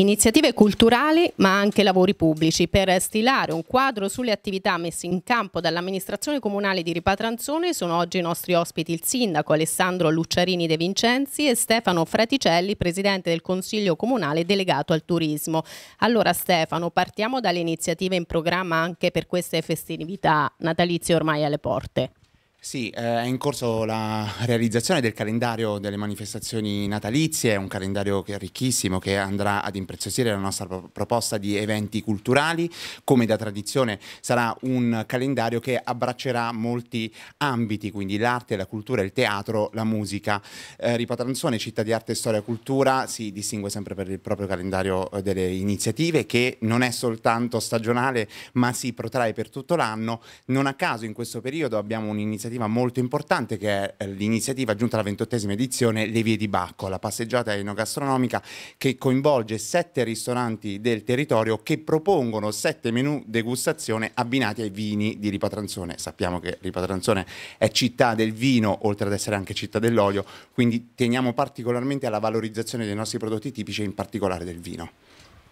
Iniziative culturali ma anche lavori pubblici per stilare un quadro sulle attività messe in campo dall'amministrazione comunale di Ripatranzone sono oggi i nostri ospiti il sindaco Alessandro Lucciarini De Vincenzi e Stefano Fraticelli, presidente del Consiglio Comunale delegato al turismo. Allora Stefano, partiamo dalle iniziative in programma anche per queste festività natalizie ormai alle porte. Sì, eh, è in corso la realizzazione del calendario delle manifestazioni natalizie, è un calendario che è ricchissimo che andrà ad impreziosire la nostra proposta di eventi culturali, come da tradizione sarà un calendario che abbraccerà molti ambiti, quindi l'arte, la cultura, il teatro, la musica. Eh, Ripatranzone, città di arte, storia e cultura, si distingue sempre per il proprio calendario eh, delle iniziative che non è soltanto stagionale ma si protrae per tutto l'anno. Non a caso in questo periodo abbiamo un'iniziativa un'iniziativa molto importante che è eh, l'iniziativa giunta alla ventottesima edizione Le Vie di Bacco, la passeggiata enogastronomica che coinvolge sette ristoranti del territorio che propongono sette menù degustazione abbinati ai vini di Ripatranzone. Sappiamo che Ripatranzone è città del vino oltre ad essere anche città dell'olio, quindi teniamo particolarmente alla valorizzazione dei nostri prodotti tipici e in particolare del vino.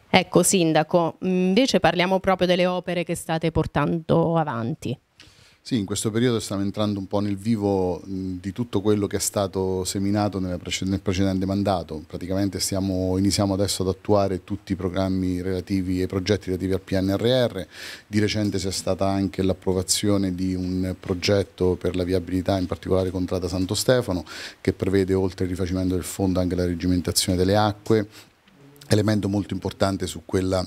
Ecco, Sindaco, invece parliamo proprio delle opere che state portando avanti. Sì, in questo periodo stiamo entrando un po' nel vivo di tutto quello che è stato seminato nel precedente mandato. Praticamente stiamo, iniziamo adesso ad attuare tutti i programmi relativi e progetti relativi al PNRR. Di recente c'è stata anche l'approvazione di un progetto per la viabilità, in particolare Contrada Santo Stefano, che prevede oltre il rifacimento del fondo anche la regimentazione delle acque, elemento molto importante su quella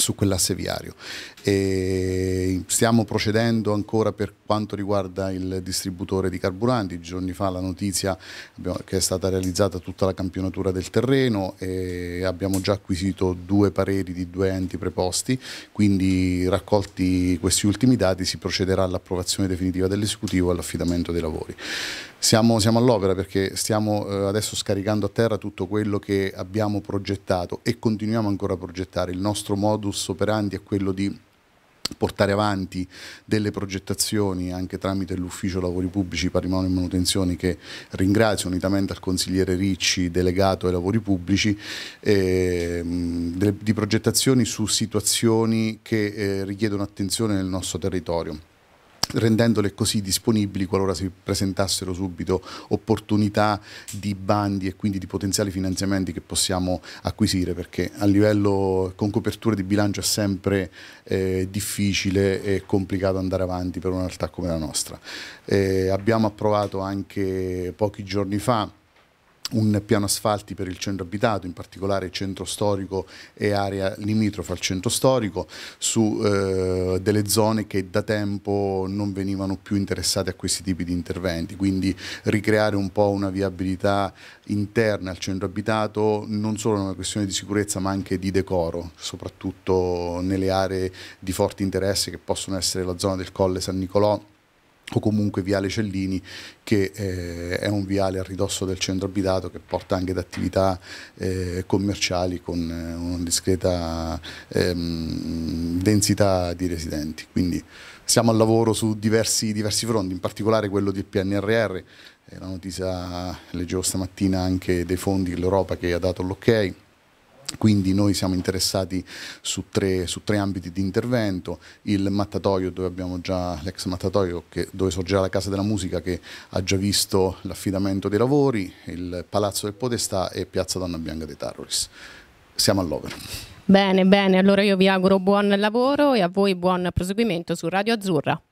su quell'asse viario. E stiamo procedendo ancora per quanto riguarda il distributore di carburanti. Giorni fa la notizia che è stata realizzata tutta la campionatura del terreno e abbiamo già acquisito due pareri di due enti preposti, quindi raccolti questi ultimi dati si procederà all'approvazione definitiva dell'esecutivo e all'affidamento dei lavori. Siamo, siamo all'opera perché stiamo eh, adesso scaricando a terra tutto quello che abbiamo progettato e continuiamo ancora a progettare. Il nostro modus operandi è quello di portare avanti delle progettazioni anche tramite l'Ufficio Lavori Pubblici, Patrimonio e manutenzioni che ringrazio unitamente al consigliere Ricci, delegato ai lavori pubblici, eh, di progettazioni su situazioni che eh, richiedono attenzione nel nostro territorio rendendole così disponibili qualora si presentassero subito opportunità di bandi e quindi di potenziali finanziamenti che possiamo acquisire perché a livello con copertura di bilancio è sempre eh, difficile e complicato andare avanti per una realtà come la nostra. Eh, abbiamo approvato anche pochi giorni fa un piano asfalti per il centro abitato, in particolare centro storico e area limitrofa al centro storico, su eh, delle zone che da tempo non venivano più interessate a questi tipi di interventi, quindi ricreare un po' una viabilità interna al centro abitato, non solo una questione di sicurezza ma anche di decoro, soprattutto nelle aree di forte interesse che possono essere la zona del Colle San Nicolò o comunque Viale Cellini che eh, è un viale a ridosso del centro abitato che porta anche ad attività eh, commerciali con eh, una discreta ehm, densità di residenti. Quindi siamo al lavoro su diversi, diversi fronti, in particolare quello del PNRR, eh, la notizia leggevo stamattina anche dei fondi dell'Europa che ha dato l'ok. Quindi noi siamo interessati su tre, su tre, ambiti di intervento, il mattatoio dove abbiamo già l'ex mattatoio che, dove sorgerà la Casa della Musica che ha già visto l'affidamento dei lavori, il Palazzo del Podestà e Piazza Donna Bianca dei Tarroris. Siamo all'opera. Bene, bene, allora io vi auguro buon lavoro e a voi buon proseguimento su Radio Azzurra.